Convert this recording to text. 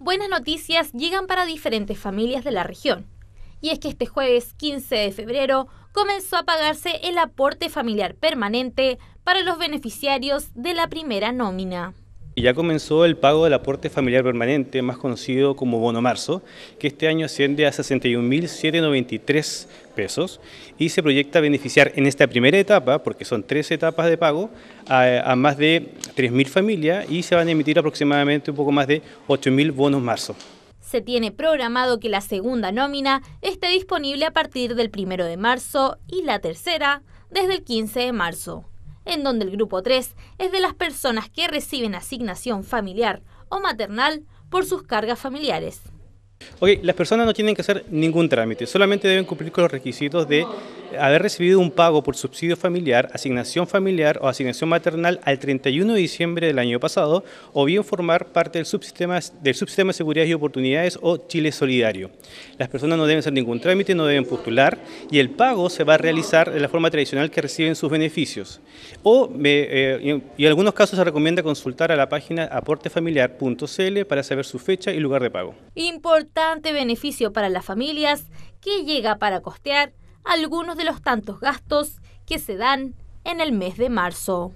buenas noticias llegan para diferentes familias de la región. Y es que este jueves 15 de febrero comenzó a pagarse el aporte familiar permanente para los beneficiarios de la primera nómina. Y ya comenzó el pago del aporte familiar permanente, más conocido como bono marzo, que este año asciende a 61.793 pesos y se proyecta beneficiar en esta primera etapa, porque son tres etapas de pago, a, más de 3.000 familias y se van a emitir aproximadamente un poco más de 8.000 bonos marzo. Se tiene programado que la segunda nómina esté disponible a partir del 1 de marzo y la tercera desde el 15 de marzo en donde el grupo 3 es de las personas que reciben asignación familiar o maternal por sus cargas familiares. Ok, las personas no tienen que hacer ningún trámite, solamente deben cumplir con los requisitos de haber recibido un pago por subsidio familiar, asignación familiar o asignación maternal al 31 de diciembre del año pasado o bien formar parte del subsistema, del subsistema de Seguridad y oportunidades o Chile Solidario. Las personas no deben hacer ningún trámite, no deben postular y el pago se va a realizar de la forma tradicional que reciben sus beneficios. O, eh, y en algunos casos se recomienda consultar a la página aportefamiliar.cl para saber su fecha y lugar de pago. Importante beneficio para las familias que llega para costear algunos de los tantos gastos que se dan en el mes de marzo.